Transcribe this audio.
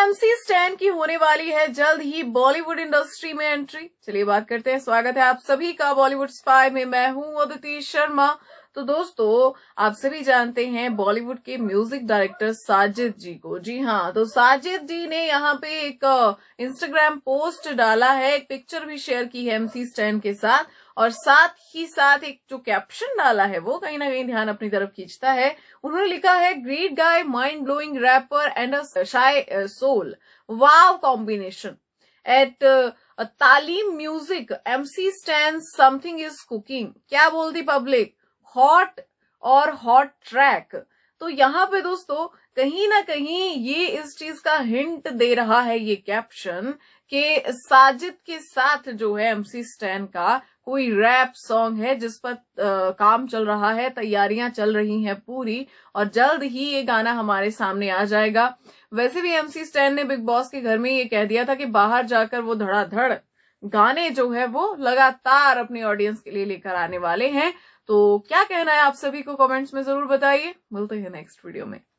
MC stand की होने वाली है जल्द ही बॉलीवुड इंडस्ट्री में एंट्री चलिए बात करते हैं स्वागत है आप सभी का बॉलीवुड स्पाई में मैं हूं अदिति शर्मा तो दोस्तों आप सभी जानते हैं बॉलीवुड के म्यूजिक डायरेक्टर साजिद जी को जी हाँ तो साजिद जी ने यहाँ पे एक इंस्टाग्राम पोस्ट डाला है एक पिक्चर भी शेयर की है एमसी स्टैन के साथ और साथ ही साथ एक जो कैप्शन डाला है वो कहीं ना कहीं ध्यान अपनी तरफ खींचता है उन्होंने लिखा है great guy mind blowing rapper and a soul wow combination at Taalim music MC Stan something is cooking क्या बोलती पब्लिक हॉट और हॉट ट्रैक तो यहाँ पे दोस्तों कहीं ना कहीं ये इस चीज का हिंट दे रहा है ये कैप्शन कि साजिद के साथ जो है एमसी स्टैन का कोई रैप सॉन्ग है जिस पर आ, काम चल रहा है तैयारियां चल रही हैं पूरी और जल्द ही ये गाना हमारे सामने आ जाएगा वैसे भी एमसी स्टैन ने बिग बॉस के घर में ये कह दिया था कि बाहर जाकर वो धड़ाधड़ गाने जो है वो लगातार अपनी ऑडियंस के लिए लेकर आने वाले हैं तो क्या कहना है आप सभी को कमेंट्स में जरूर बताइए मिलते हैं नेक्स्ट वीडियो में